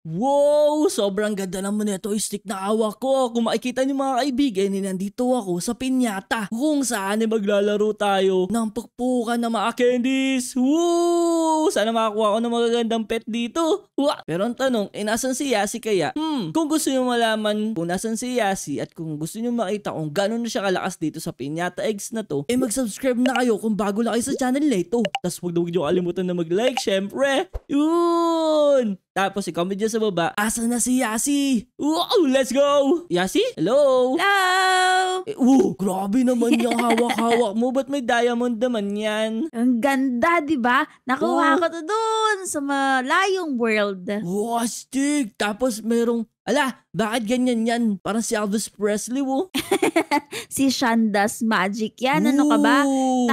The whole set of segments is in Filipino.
Wow! Sobrang ganda naman nito stick na awa ko. Kung makikita niyo mga kaibigan, eh, nandito ako sa pinyata kung saan eh maglalaro tayo ng pagpukan ng mga candies. Woo! Sana makakuha ko ng magagandang pet dito. Wah! Pero ang tanong, eh nasan si Yasi kaya? Hmm, kung gusto niyo malaman kung nasan si Yasi at kung gusto niyo makita kung gano'n na siya kalakas dito sa pinyata eggs na to, eh mag-subscribe na kayo kung bago lang kayo sa channel na ito. Tapos huwag na kalimutan na mag-like, syempre. Yun! Tapos ikaw medyo sa baba, asa na si Yasi? Wow, let's go! Yasi? Hello? Hello! Eh, oh, grabe naman yung hawak-hawak mo. Ba't may diamond naman yan? Ang ganda, di ba? Nakuha oh. ko to doon sa malayong world. Wow, stick! Tapos merong Ala, bakit ganyan yan? Parang si Elvis Presley, wo. si Shanda's Magic yan. Ano Ooh. ka ba?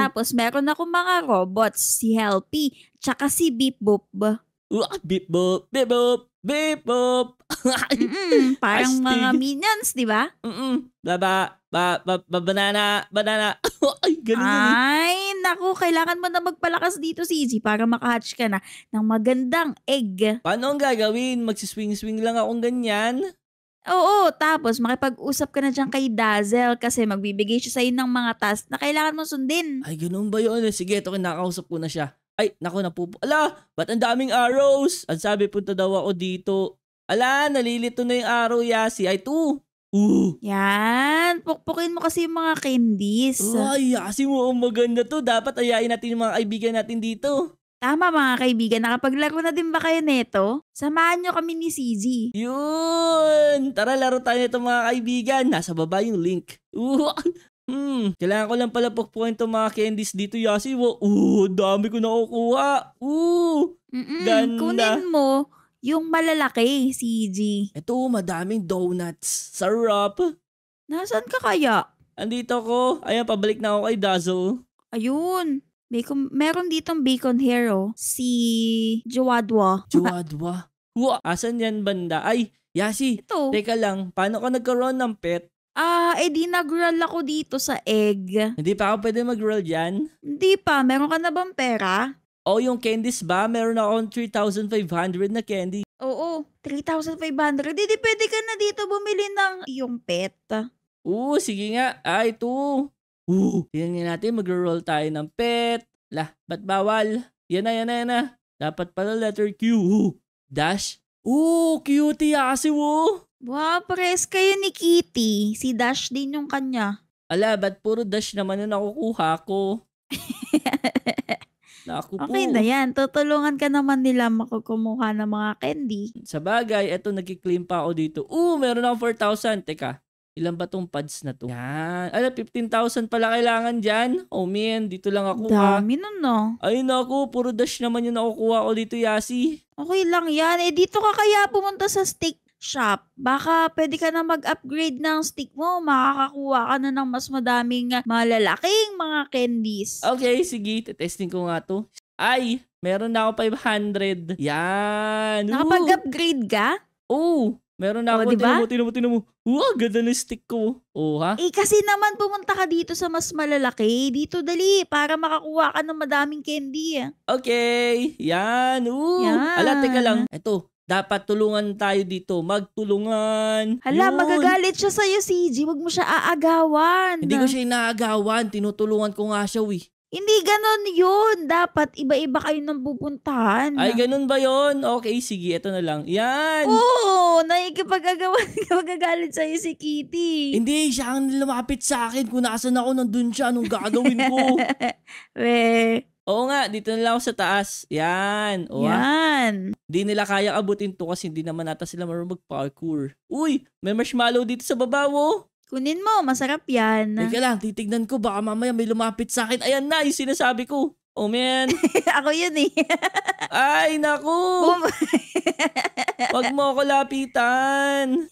Tapos meron akong mga robots. Si Helpy, tsaka si Beep Boop uh, beep boop, beep boop, beep boop. parang Asti. mga minions, di ba? Mm-mm. Baba, ba, ba, ba, banana, banana. Ay, ganun Ay, yun. naku, kailangan mo na magpalakas dito, si CG, para makahatch ka na ng magandang egg. Paano ang gagawin? Magsiswing-swing lang akong ganyan? Oo, tapos makipag-usap ka na dyan kay Dazzle kasi magbibigay siya sa'yo ng mga tasks na kailangan mo sundin. Ay, ganun ba yun? Sige, ito, kinakausap ko na siya. Ay, nako na napupo. Ala, ba't ang daming arrows? Ang sabi, punta daw ako dito. Ala, nalilito na yung arrow, Yasi. Ay, two. Ooh. Yan. Pukpukin mo kasi yung mga candies. Ay, Yasi mo ang maganda to. Dapat ayain natin yung mga kaibigan natin dito. Tama mga kaibigan, nakapaglaro na din ba kayo neto? Samahan nyo kami ni CG. Yun! Tara, laro tayo nito mga kaibigan. Nasa baba yung link. Ooh. Hmm, kailangan ko lang pala pokpokin itong mga candies dito, Yasi. Oo, dami ko nakukuha. Oo, Mm-mm, ganda. Kunin mo yung malalaki, CG. Ito, madaming donuts. Sarap. Nasaan ka kaya? Andito ko. Ayan, pabalik na ako kay Dazzle. Ayun. Bacon, meron ditong bacon hero, oh. si Juwadwa. Juwadwa? Wa, asan yan banda? Ay, Yasi, Ito. teka lang, paano ka nagkaroon ng pet? Ah, eh di nag-roll ako dito sa egg. Hindi pa ako pwede mag-roll dyan? Hindi pa. Meron ka na bang pera? Oh, yung candies ba? Meron akong 3,500 na candy. Oo, 3,500. Hindi pwede ka na dito bumili ng yung pet. Oo, sige nga. Ay, ah, ito. Oo, tingnan natin mag-roll tayo ng pet. La, ba't bawal? Yan na, yan na, yan na. Dapat pala letter Q. Dash. Oo, cutie kasi wo. Oh. Wow, pares kayo ni Kitty. Si Dash din yung kanya. Ala, ba't puro Dash naman yung nakukuha ko? Naku okay po. na yan. Tutulungan ka naman nila makukumuha ng mga candy. Sa bagay, eto nagkiklaim pa ako dito. Oo, meron ako 4,000. Teka, ilan ba tong pads na to? Yan. Ala, 15,000 pala kailangan dyan. Oh man, dito lang ako ah. Dami ha. nun no. Ay naku, puro dash naman yung nakukuha ko dito, Yasi. Okay lang yan. Eh, dito ka kaya pumunta sa steak shop, baka pwede ka na mag-upgrade ng stick mo. Makakakuha ka na ng mas madaming malalaking mga candies. Okay, sige. Testing ko nga to. Ay, meron na ako 500. Yan. Nakapag-upgrade ka? Oo. Meron na oh, ako. Oh, diba? Tinan mo, tinan mo, tinan mo. Wow, ganda ng stick ko. Oo, ha? Eh, kasi naman pumunta ka dito sa mas malalaki. Dito dali, para makakuha ka ng madaming candy. Okay. Yan. Oo. Yan. Ala, teka lang. Ito, dapat tulungan tayo dito. Magtulungan. Hala, Yun. magagalit siya iyo, CG. Huwag mo siya aagawan. Hindi ko siya inaagawan. Tinutulungan ko nga siya, eh. Hindi ganon yun. Dapat iba-iba kayo nang pupuntahan. Ay, ganon ba yun? Okay, sige, eto na lang. Yan! Oo, nakikipag-agawan magagalit sa'yo si Kitty. Hindi, siya ang lumapit sa akin. Kung nasan ako, nandun siya. Anong gagawin ko? Weh, Oo nga, dito na lang ako sa taas. Yan. O, ah. Yan. Hindi nila kaya abutin to kasi hindi naman nata sila marunong mag-parkour. Uy, may marshmallow dito sa baba, oh. Kunin mo, masarap yan. Teka lang, titignan ko. Baka mamaya may lumapit sa akin. Ayan na, yung sinasabi ko. Oh, man. ako yun eh. Ay, naku. Huwag mo ako lapitan.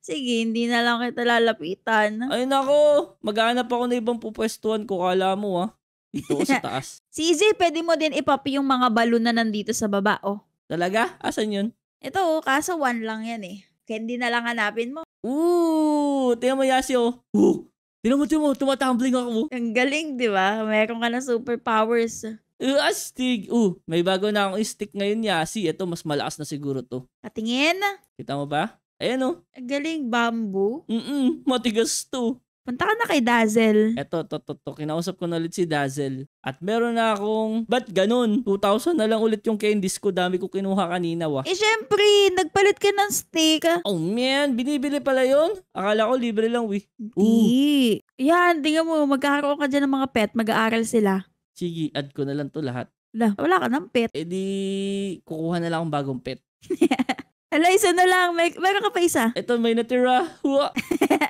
Sige, hindi na lang kita lalapitan. Ay, naku. Maghanap ako na ibang pupwestuhan ko. Kala mo, ah. Dito sa taas. si CJ, pwede mo din ipop yung mga balon na nandito sa baba, oh. Talaga? Asan yun? Ito, oh, kaso one lang yan eh. Kaya hindi na lang hanapin mo. Ooh! Tingnan mo, Yasi, oh. Ooh! Tingnan mo, tingnan mo. Tumatumbling ako. Oh. Ang galing, di ba? Meron ka na superpowers. Uh, astig. Uh, may bago na akong stick ngayon, Yasi. Ito, mas malakas na siguro to. Patingin. Kita mo ba? Ayan, oh. Ang galing, bamboo. Mm-mm, matigas to. Punta ka na kay Dazzle. Eto, to, to, to. Kinausap ko na ulit si Dazzle. At meron na akong, ba't ganun? 2,000 na lang ulit yung candies ko. Dami ko kinuha kanina, wa. Eh, syempre, nagpalit ka ng steak. Ah. Oh, man. Binibili pala yon Akala ko libre lang, we. Hindi. Yan, tingnan mo. Magkakaroon ka dyan ng mga pet. Mag-aaral sila. Sige, add ko na lang to lahat. Wala, wala ka ng pet. Eh di, kukuha na lang akong bagong pet. Ala, isa na lang. May, meron ka pa isa. Ito, may natira.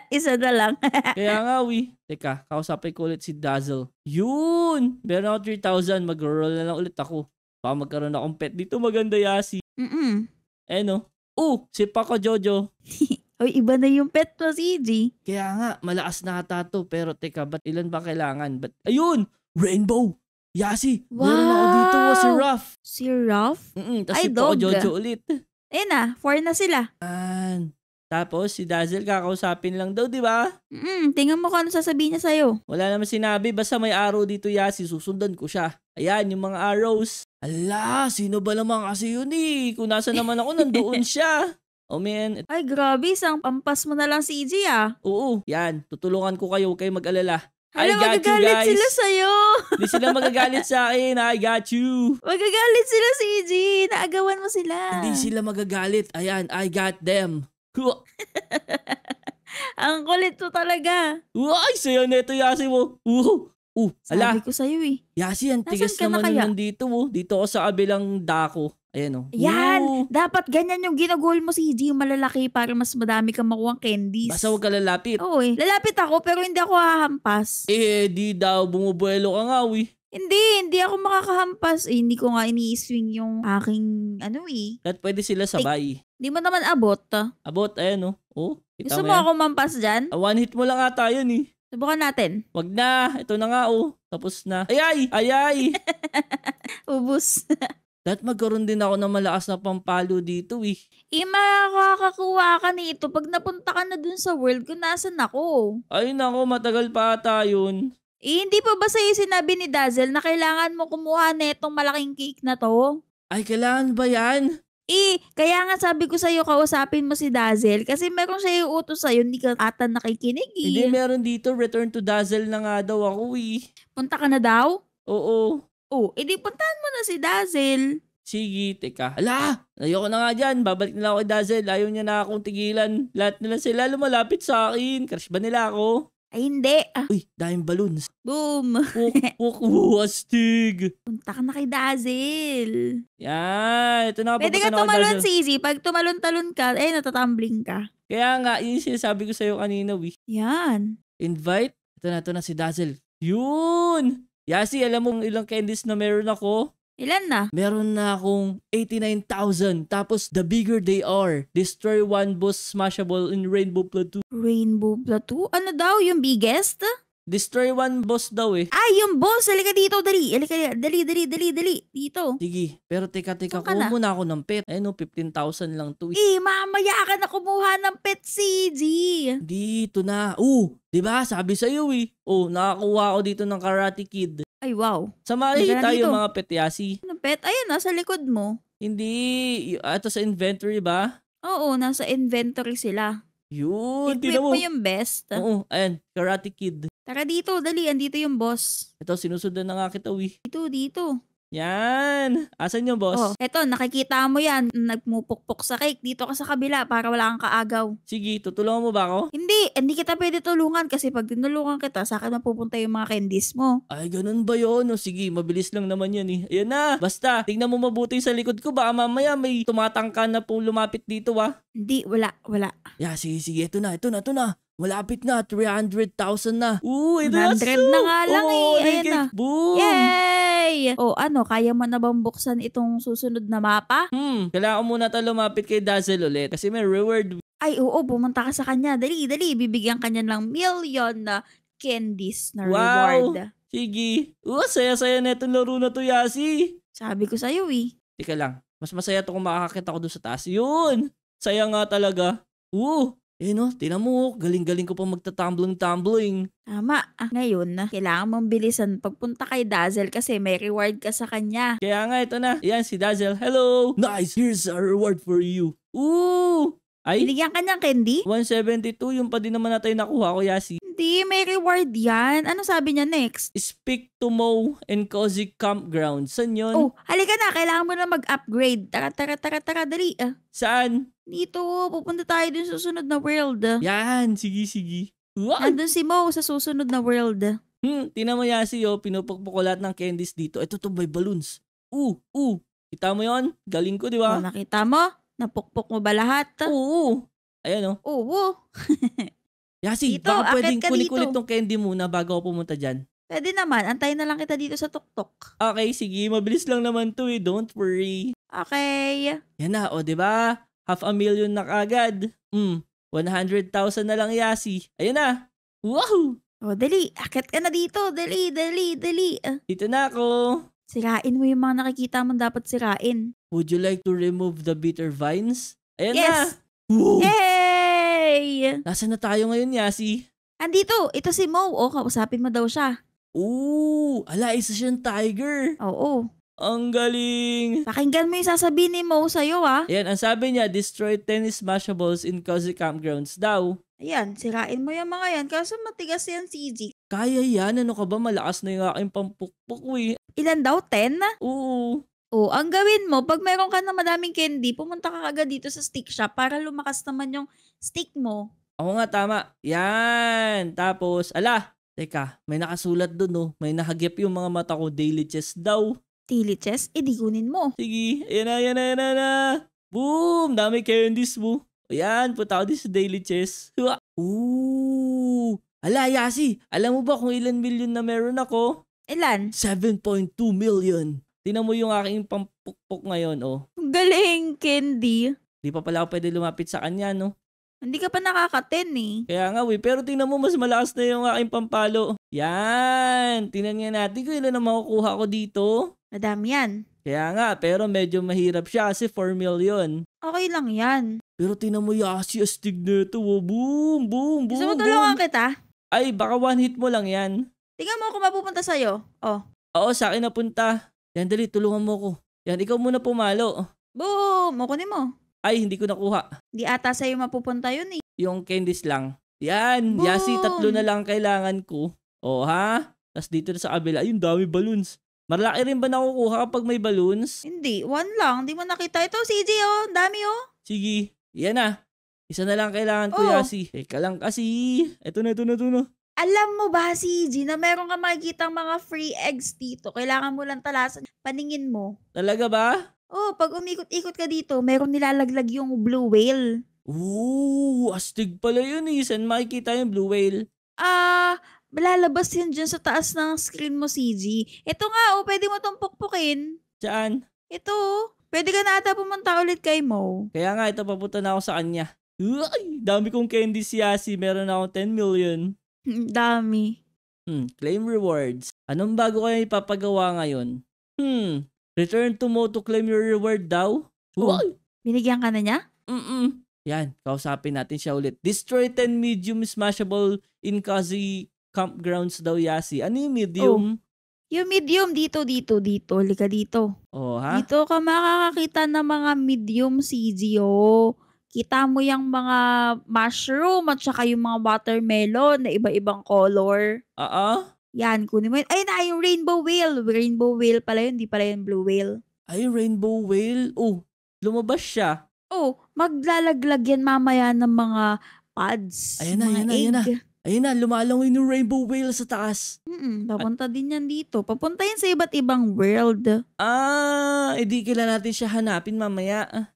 isa na lang. Kaya nga, we. Teka, kausapin ko ulit si Dazzle. Yun! Meron ako 3,000. Mag-roll na lang ulit ako. Baka magkaroon akong pet dito. Maganda yasi. Mm-mm. Eh no. Oh, si Paco Jojo. Oy, iba na yung pet mo, CG. Kaya nga, malakas na ata to. Pero teka, ba't ilan ba kailangan? But, ayun! Rainbow! Yasi! Wow! Meron ako dito, oh, si Ruff. Si Ruff? Mm-mm, tapos si Paco Jojo ulit. Eh na, four na sila. Yan. Tapos, si Dazzle kakausapin lang daw, di ba? Mm, tingnan mo kung ano sasabihin niya sa'yo. Wala naman sinabi, basta may arrow dito, Yasi, susundan ko siya. Ayan, yung mga arrows. Ala, sino ba naman kasi yun eh? Kung nasa naman ako, nandoon siya. Oh man. Ay, grabe, isang pampas mo na lang si EJ ah. Oo, yan. Tutulungan ko kayo, kayo mag-alala. I Hala, got you guys. sila sa'yo. Hindi sila magagalit sa akin. I got you. Magagalit sila si EG. Naagawan mo sila. Hindi sila magagalit. Ayan, I got them. Ang kulit mo talaga. Uy, sayo na ito, Yasi mo. Oh. Uh, uh, ala. Sabi ko sa'yo eh. Yasi, ang tigas naman na kaya? nandito mo. Oh. Dito ako sa abilang dako. Ayan o. Oh. Yan! Ooh. Dapat ganyan yung ginagol mo si Gigi, malalaki para mas madami kang makuha candies. Basta huwag ka lalapit. Oo eh. Lalapit ako pero hindi ako hahampas. Eh, di daw bumubuelo ka nga, we. Hindi, hindi ako makakahampas. Eh, hindi ko nga ini-swing yung aking ano eh. At pwede sila sabay. Hindi mo naman abot. Ah. Abot, ayan o. Oh. oh Gusto mo, mo ako mampas dyan? Uh, one hit mo lang ata yun eh. Subukan natin. Wag na. Ito na nga oh. Tapos na. Ayay! Ayay! Ubus. Dapat magkaroon din ako ng malakas na pampalo dito eh. Eh, makakakuha ka nito pag napunta ka na dun sa world kung nasan ako. Ay nako, matagal pa ata yun. Eh, hindi pa ba sa'yo sinabi ni Dazzle na kailangan mo kumuha na itong malaking cake na to? Ay, kailangan ba yan? Eh, kaya nga sabi ko sa'yo kausapin mo si Dazzle kasi meron siya yung utos sa'yo, hindi ka ata nakikinig eh. Hindi, meron dito, return to Dazzle na nga daw ako eh. Punta ka na daw? Oo. Oh, edi eh, puntahan mo na si Dazzle. Sige, teka. Ala, ayoko na nga dyan. Babalik nila ako kay Dazzle. Ayaw niya na akong tigilan. Lahat nila sila lumalapit sa akin. Crush ba nila ako? Ay, hindi. Ah. Uy, daming balloons. Boom. Puk, puk, Punta ka na kay Dazzle. Yan. Ito na, Pwede ka tumalon, Sisi. Pag tumalon-talon ka, eh, natatumbling ka. Kaya nga, yun yung sinasabi ko sa'yo kanina, Wi. Yan. Invite. Ito na, ito na si Dazzle. Yun! Yasi, alam mo ilang candies na meron ako? Ilan na? Meron na akong 89,000. Tapos, the bigger they are, destroy one boss smashable in Rainbow Plateau. Rainbow Plateau? Ano daw, yung biggest? Destroy one boss daw eh. Ay, yung boss. Halika dito, dali. Halika, dali, dali, dali, dali. Dito. Sige. Pero teka, teka. kuha kuha muna ako ng pet. Ayun o, 15,000 lang to. Eh, eh mamaya ka na kumuha ng pet, CG. Dito na. Oh, di ba? Sabi sa'yo eh. Oh, nakakuha ako dito ng Karate Kid. Ay, wow. Samahin tayo dito. mga petiasi. Ano pet? Ayan, nasa likod mo. Hindi. Ah, ito sa inventory ba? Oo, nasa inventory sila. Yun, Equip mo. mo yung best. Oo, ayun, Karate Kid. Tara dito, dali, andito yung boss. Ito, sinusundan na nga kita, wi. Dito, dito. Yan! Asan yung boss? Oh, eto, nakikita mo yan. Nagmupukpok sa cake. Dito ka sa kabila para wala kang kaagaw. Sige, tutulungan mo ba ako? Hindi, hindi kita pwede tulungan kasi pag tinulungan kita, sa akin mapupunta yung mga candies mo. Ay, ganun ba yun? O, sige, mabilis lang naman yan eh. Ayan na! Basta, tingnan mo mabuti sa likod ko. ba? mamaya may tumatangka na po lumapit dito ah. Hindi, wala, wala. Ya, sige, sige. Ito na, ito na, ito na. Malapit na, 300,000 na. Ooh, 100 na nga lang oh, eh. Ayan na. Boom! Yay! O oh, ano, kaya mo na bang buksan itong susunod na mapa? Hmm, kailangan muna tayo lumapit kay Dazzle ulit kasi may reward. Ay, oo, bumunta ka sa kanya. Dali, dali, bibigyan kanya ng million na candies na wow. reward. Sige. Oo, saya-saya na itong laro na to, Yasi. Sabi ko sa'yo eh. Teka lang, mas masaya to kung makakakita ko doon sa taas. Yun! Saya nga talaga. Oo, eh no, tira mo, oh, galing-galing ko pa magtatumbling-tumbling. Tama. Ah, ngayon na, kailangan mong bilisan pagpunta kay Dazzle kasi may reward ka sa kanya. Kaya nga, ito na. Yan, si Dazzle. Hello! Nice! Here's a reward for you. Ooh! Ay? Binigyan ka ng candy? 172, yung pa din naman natin nakuha ko, Yasi. Hindi, may reward yan. Ano sabi niya next? Speak to Mo and Cozy Campground. Saan yun? Oh, halika na. Kailangan mo na mag-upgrade. Tara, tara, tara, tara. Dali. Ah. Saan? Dito. Pupunta tayo dun sa susunod na world. Yan. Sige, sige. What? Nandun si Mo sa susunod na world. Ah. Hmm, tinamaya si Yo. Oh. Pinupukpuk ko lahat ng candies dito. Ito to by balloons. Uh, uh. Kita mo yon? Galing ko, di ba? Oh, nakita mo? Napukpok mo ba lahat? Oo. Ayan, oh. Oo. Yasi, dito, baka pwedeng ka kulit-kulit tong candy muna bago ako pumunta dyan. Pwede naman, antayin na lang kita dito sa tuktok. Okay, sige, mabilis lang naman to eh, don't worry. Okay. Yan na, o ba? Diba? Half a million na kagad. Mm, 100,000 na lang Yasi. Ayun na. Wow! O, dali, akit ka na dito. Dali, dali, dali. Dito na ako. sirain mo yung mga nakikita mo dapat sirain. Would you like to remove the bitter vines? Ayan yes! na. Wow! Yay! Yay! Nasaan na tayo ngayon, Yasi? Andito, ito si Mo. O, oh, kausapin mo daw siya. Ooh! ala, isa siyang tiger. Oo. Ang galing! Pakinggan mo yung sasabihin ni Mo sa'yo ah. Ayan, ang sabi niya, destroy 10 smashables in cozy campgrounds daw. Ayan, sirain mo yung mga yan, kaso matigas yan CG. Kaya yan, ano ka ba? Malakas na yung aking pampukpuk eh. Ilan daw? 10? Oo. Oh, ang gawin mo, pag meron ka na madaming candy, pumunta ka agad dito sa stick shop para lumakas naman yung stick mo. Oo nga, tama. Yan. Tapos, ala, teka, may nakasulat dun, oh. May nakagyap yung mga mata ko, daily chest daw. Daily chest? Eh, di kunin mo. Sige, ayan na, ayan na, ayan na, Boom! Dami candies mo. Ayan, punta ako din sa daily chest. Hua. Ooh! Ala, Yasi, alam mo ba kung ilan million na meron ako? Ilan? 7.2 million. Tinan mo yung aking pampukpok ngayon, oh. Galing, Candy. Di pa pala ako pwede lumapit sa kanya, no? Hindi ka pa nakakaten eh. Kaya nga, we. Pero tingnan mo, mas malakas na yung aking pampalo. Yan! Tingnan nga natin kung ilan ang makukuha ko dito. Madami yan. Kaya nga, pero medyo mahirap siya kasi 4 million. Okay lang yan. Pero tingnan mo yung astig na ito. Oh. Boom, boom, boom, Gusto mo tulungan kita? Ay, baka one hit mo lang yan. Tingnan mo kung mapupunta sa'yo. Oh. Oo, sa akin napunta. Yan, dali, tulungan mo ako. Yan, ikaw muna pumalo. Boom! Makunin mo. Ay, hindi ko nakuha. Di ata sa'yo mapupunta yun eh. Yung candies lang. Yan, Boom! yasi, tatlo na lang kailangan ko. O ha? Tapos dito na sa kabila, ayun, dami balloons. Marlaki rin ba nakukuha kapag may balloons? Hindi, one lang. Hindi mo nakita. Ito, CJ, oh. dami, oh. Sige, yan na. Isa na lang kailangan ko, Oo. Oh. Yasi. Teka lang kasi. Ito na, eto na, eto na. Alam mo ba, si EG, na meron ka makikita mga free eggs dito. Kailangan mo lang talasan. Paningin mo. Talaga ba? Oh, pag umikot-ikot ka dito, meron nilalaglag yung blue whale. Ooh, astig pala yun eh. Saan makikita yung blue whale? Ah, uh, lalabas yun dyan sa taas ng screen mo, CG. Ito nga, oh, pwede mo tong pukpukin. Saan? Ito, oh, pwede ka na ata pumunta ulit kay Mo. Kaya nga, ito, papunta na ako sa kanya. Uy, dami kong candy siya, si Yasi. Meron akong 10 million. Hmm, dami. Hmm, claim rewards. Anong bago kayo ipapagawa ngayon? Hmm, return to Moto claim your reward daw? Oh, wow. Binigyan ka na niya? Mm-mm. Yan, kausapin natin siya ulit. Destroy 10 medium smashable in Kazi campgrounds daw Yasi. Ano yung medium? Oh. Yung medium dito, dito, dito. Lika dito. Oh, ha? Dito ka makakakita ng mga medium CGO kita mo yung mga mushroom at saka yung mga watermelon na iba-ibang color. Oo. Uh-uh. Yan, kunin mo yun. Ayun na, yung rainbow whale. Rainbow whale pala yun, hindi pala yung blue whale. Ay, rainbow whale. Oh, lumabas siya. Oh, maglalaglag yan mamaya ng mga pads. Ayun na, ayun na, ayun na. Ayun na, lumalangoy yung rainbow whale sa taas. Mm papunta At, din yan dito. Papunta yan sa iba't ibang world. Ah, edi eh, kailan natin siya hanapin mamaya. Ah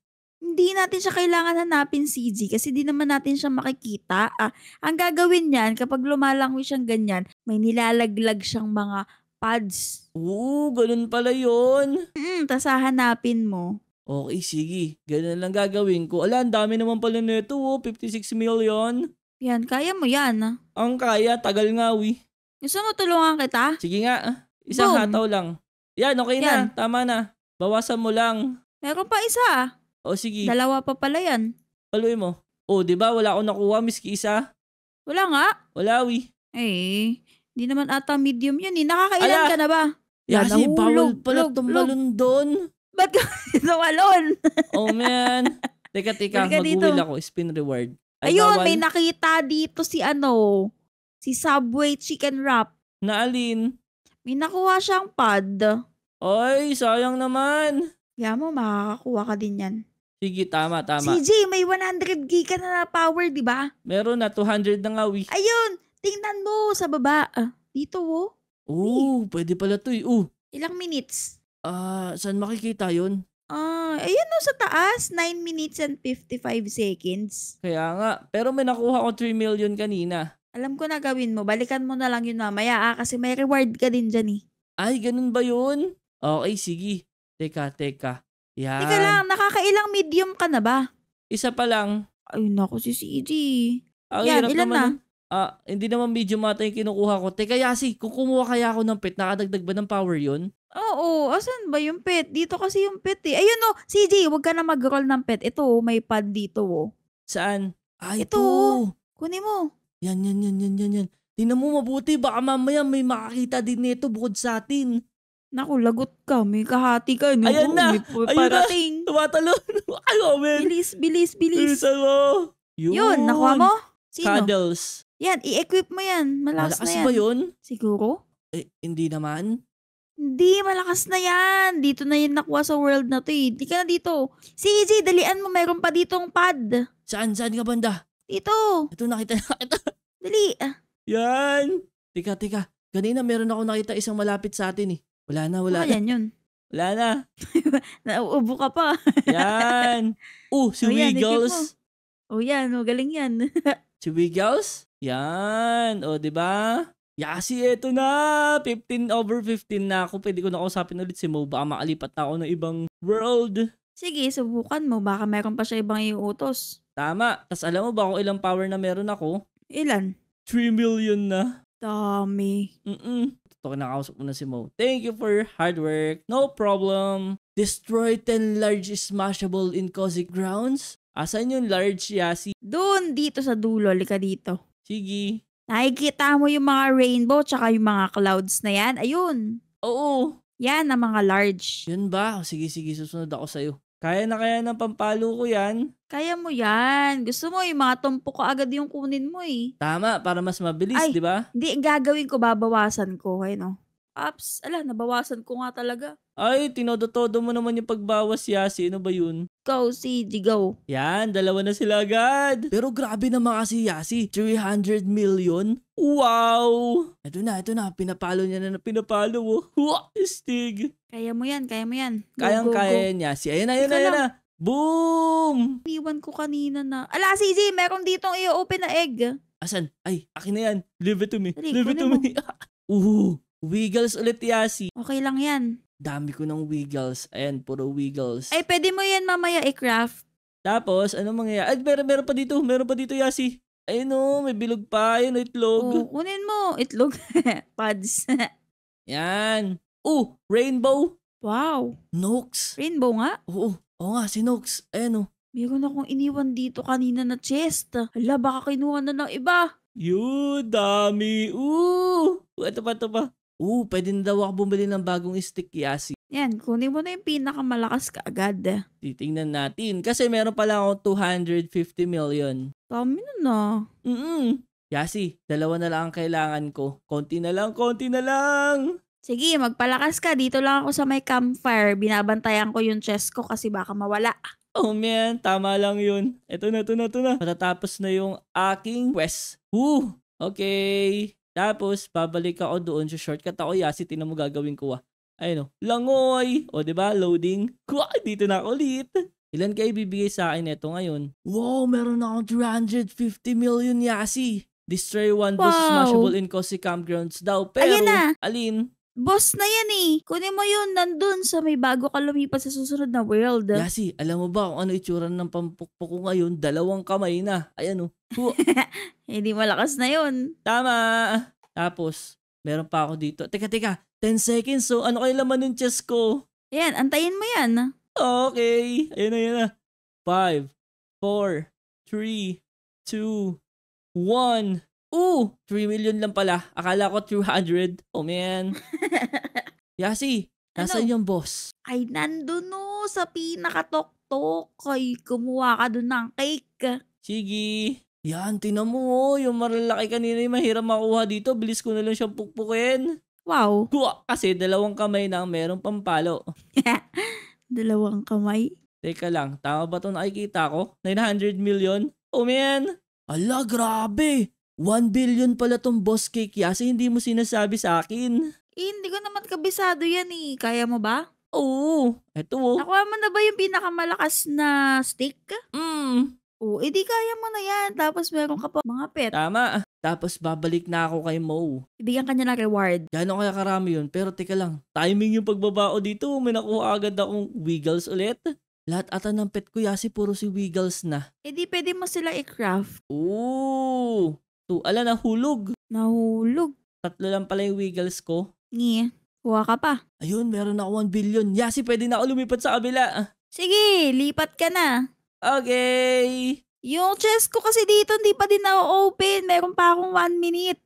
hindi natin siya kailangan hanapin si CG kasi di naman natin siya makikita. Ah, ang gagawin niyan, kapag lumalangwi siyang ganyan, may nilalaglag siyang mga pads. Oo, ganun pala yun. Mm, tas hahanapin mo. Okay, sige. Ganun lang gagawin ko. Ala, ang dami naman pala nito, oh. 56 million. Yan, kaya mo yan. ah. Ang kaya, tagal nga, wi. Gusto mo tulungan kita? Sige nga, ah. isang Boom. hataw lang. Yan, okay Yan. na. Tama na. Bawasan mo lang. Meron pa isa. O sige. Dalawa pa pala yan. Paluin mo. Oh, di ba? Wala akong nakuha, miski isa. Wala nga. Wala, wi. Eh, di naman ata medium yun eh. Nakakailan Ala, ka na ba? Yeah, kasi bawal pala log, tumalon doon. Ba't ka tumalon? oh, man. Teka, teka. Mag-wheel ako. Spin reward. I Ayun, bawal. may nakita dito si ano, si Subway Chicken Wrap. Na alin? May nakuha siyang pad. Ay, sayang naman. Kaya mo, makakakuha ka din yan. Sige, tama, tama. CJ, may 100 giga na, na power, di ba? Meron na, 200 na nga, we. Ayun, tingnan mo sa baba. Ah, dito, oh. Oo, hey. pwede pala to, eh. Oh. Ilang minutes? Ah, uh, saan makikita yon? Ah, uh, ayun no, oh, sa taas, 9 minutes and 55 seconds. Kaya nga, pero may nakuha ko 3 million kanina. Alam ko na gawin mo, balikan mo na lang yun mamaya ah, kasi may reward ka din dyan eh. Ay, ganun ba yun? Okay, sige. Teka, teka. Yan. Teka lang, nakakailang medium ka na ba? Isa pa lang. Ay, naku si CJ. Ang Yan, ilan naman. na? Ah, hindi naman medium mata yung kinukuha ko. Teka, Yasi, kung kumuha kaya ako ng pet, nakadagdag ba ng power yun? Oo, asan ba yung pet? Dito kasi yung pet eh. Ayun no, oh, CJ, wag ka na mag-roll ng pet. Ito, oh, may pad dito oh. Saan? Ah, ito. ito. Oh. Kunin mo. Yan, yan, yan, yan, yan, yan. Tingnan mo mabuti, baka mamaya may makakita din nito bukod sa atin. Naku, lagot ka. May kahati ka. Ano Ayan na. May p- Ayun na. Tumatalon. Ay, oh, man. Bilis, bilis, bilis. Bilisan Yun. Yun, nakuha mo? Sino? Cuddles. Yan, i-equip mo yan. Malakas, Malakas na yan. ba yun? Siguro? Eh, hindi naman. Hindi, malakas na yan. Dito na yan nakuha sa world na to eh. Hindi ka na dito. Si EJ, dalian mo. Mayroon pa ditong pad. Saan? Saan ka banda? Dito. Ito nakita nakita. Dali. Yan. Tika, tika. Kanina meron ako nakita isang malapit sa atin eh. Wala na, wala Baka ah, na. yan yun. Wala na. Nauubo ka pa. yan. Oh, si oh, Wiggles. Oh, yan. Oh, galing yan. si Wiggles. Yan. O, oh, di ba? Yasi, eto na. 15 over 15 na ako. Pwede ko na kausapin ulit si Mo. Baka makalipat na ako ng ibang world. Sige, subukan mo. Baka meron pa siya ibang iutos. Tama. Tapos alam mo ba kung ilang power na meron ako? Ilan? 3 million na. Dami. Mm-mm sakto nakausap mo na si Mo. Thank you for your hard work. No problem. Destroy 10 large smashable in Cosmic Grounds. Asan yung large yasi? Doon, dito sa dulo. Lika dito. Sige. Nakikita mo yung mga rainbow tsaka yung mga clouds na yan. Ayun. Oo. Yan ang mga large. Yun ba? Sige, sige. Susunod ako sa'yo. Kaya na kaya ng pampalo ko yan? Kaya mo yan. Gusto mo, yung mga ko agad yung kunin mo eh. Tama, para mas mabilis, di ba? Hindi, gagawin ko, babawasan ko. Ay, no apps. Ala, nabawasan ko nga talaga. Ay, tinodo-todo mo naman yung pagbawas, Yasi. Ano ba yun? Ikaw, si Jigaw. Yan, dalawa na sila agad. Pero grabe naman kasi, Yasi. 300 million? Wow! Ito na, ito na. Pinapalo niya na pinapalo. Oh. Wah, stig. Kaya mo yan, kaya mo yan. Kayang-kaya niya. Si, ayun na, ayun na, ayun na. Boom! Iniwan ko kanina na. Ala, si Z, meron ditong i-open na egg. Asan? Ay, akin na yan. Leave it to me. Leave it to me. uh, Wiggles ulit, Yasi. Okay lang yan. Dami ko ng wiggles. Ayan, puro wiggles. Ay, pwede mo yan mamaya i-craft. Tapos, ano mangyayari? Ay, meron, meron pa dito. Meron pa dito, Yasi. Ayun no, oh, may bilog pa. Ayun no, oh, itlog. Oh, kunin mo. Itlog. Pods. Yan. Oh, rainbow. Wow. Nooks. Rainbow nga? Oo. Oo nga, si Nooks. Ayan o. Oh. Meron akong iniwan dito kanina na chest. Hala, baka kinuha na ng iba. Yun, dami. Oo. Ito pa, ito pa. Oo, pwede na daw ako bumili ng bagong stick Yasi. Yan, kunin mo na yung pinakamalakas ka agad. Eh. Titingnan natin. Kasi meron pala ako 250 million. Dami na na. Mm-mm. Yasi, dalawa na lang ang kailangan ko. Konti na lang, konti na lang. Sige, magpalakas ka. Dito lang ako sa may campfire. Binabantayan ko yung chest ko kasi baka mawala. Oh man, tama lang yun. Ito na, ito na, ito na. Matatapos na yung aking quest. Woo! Okay. Tapos, babalik ako doon sa shortcut ako, yasi, tinan mo gagawin ko ah. Ayun o, oh. langoy! O, di ba Loading. Kwa, dito na ulit. Ilan kayo bibigay sa akin ito ngayon? Wow, meron na akong 350 million yasi. Destroy one wow. versus smashable in cozy campgrounds daw. Pero, alin? Boss na yan eh. Kunin mo yun, nandun sa may bago ka lumipat sa susunod na world. Yasi, alam mo ba kung ano itsura ng pampukpok ko ngayon? Dalawang kamay na. Ayan oh. Hindi malakas na yun. Tama. Tapos, meron pa ako dito. Teka, teka. 10 seconds. So, ano kayo laman ng chest ko? Yan, antayin mo yan. Okay. Ayan na, ayan na. 5, 4, 3, 2, 1. Ooh, 3 million lang pala. Akala ko 300. Oh man. Yasi, nasa ano? yung boss? Ay, nandun no, oh, sa pinakatoktok. Ay, kumuha ka dun ng cake. Sige. Yan, tinan mo, oh, yung malalaki kanina yung mahirap makuha dito. Bilis ko na lang siyang pukpukin. Wow. Huwa, kasi dalawang kamay na merong pampalo. dalawang kamay? Teka lang, tama ba ito nakikita ko? 900 million? Oh man! Ala, grabe! 1 billion pala tong boss cake yase eh, hindi mo sinasabi sa akin. Eh, hindi ko naman kabisado yan eh. Kaya mo ba? Oo. Eto oh. Nakuha mo na ba yung pinakamalakas na stick? Mm. Oo, edi eh, kaya mo na yan. Tapos meron ka pa mga pet. Tama. Tapos babalik na ako kay Mo. Ibigyan ka niya ng reward. Gano'n kaya karami yun? Pero teka lang, timing yung pagbabao dito. May nakuha agad akong wiggles ulit. Lahat ata ng pet ko yasi eh, puro si wiggles na. Eh di pwede mo sila i-craft. Oo. Two. Ala, nahulog. Nahulog. Tatlo lang pala yung wiggles ko. Ngi. Yeah. Kuha ka pa. Ayun, meron ako 1 billion. Yasi, pwede na ako lumipat sa kabila. Sige, lipat ka na. Okay. Yung chest ko kasi dito hindi pa din na-open. Meron pa akong 1 minute.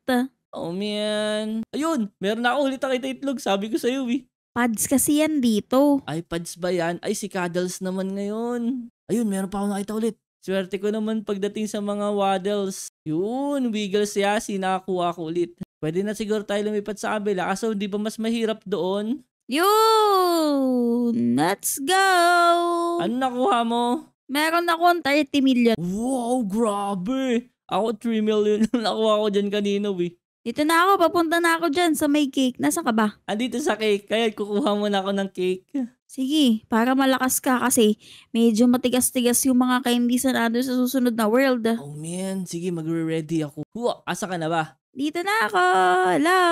Oh man. Ayun, meron na ako ulit nakita itlog. Sabi ko sa'yo eh. Pads kasi yan dito. Ay, pads ba yan? Ay, si Cuddles naman ngayon. Ayun, meron pa ako nakita ulit. Swerte ko naman pagdating sa mga waddles. Yun, wiggles siya, sinakuha ko ulit. Pwede na siguro tayo lumipat sa kabila. Kaso hindi ba mas mahirap doon? Yun! Let's go! Ano nakuha mo? Meron na akong 30 million. Wow, grabe! Ako 3 million nakuha ko dyan kanino, we. Dito na ako, papunta na ako dyan sa may cake. Nasa ka ba? Andito sa cake, kaya kukuha muna ako ng cake. Sige, para malakas ka kasi medyo matigas-tigas yung mga candies na nandun sa susunod na world. Oh man, sige magre-ready ako. Huwa, asa ka na ba? Dito na ako! Hello!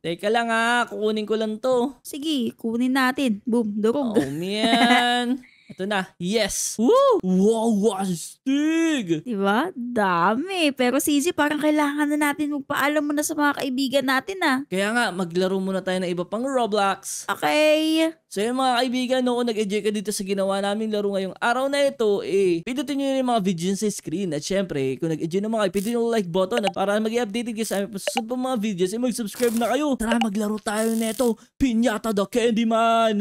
Teka lang ha, ah. kukunin ko lang to. Sige, kunin natin. Boom, durog. Oh man! Ito na. Yes! Woo! Wow, wow, stig! Diba? Dami. Pero CJ, parang kailangan na natin magpaalam muna sa mga kaibigan natin ah. Kaya nga, maglaro muna tayo ng iba pang Roblox. Okay. So yun mga kaibigan, noong nag-enjoy ka dito sa ginawa namin laro ngayong araw na ito, eh, pindutin nyo yung mga video sa screen. At syempre, kung nag-enjoy naman kayo, pindutin yung like button at para mag updated kayo sa aming pasusunod pa mga videos, eh, mag-subscribe na kayo. Tara, maglaro tayo nito. Pinyata the Candyman!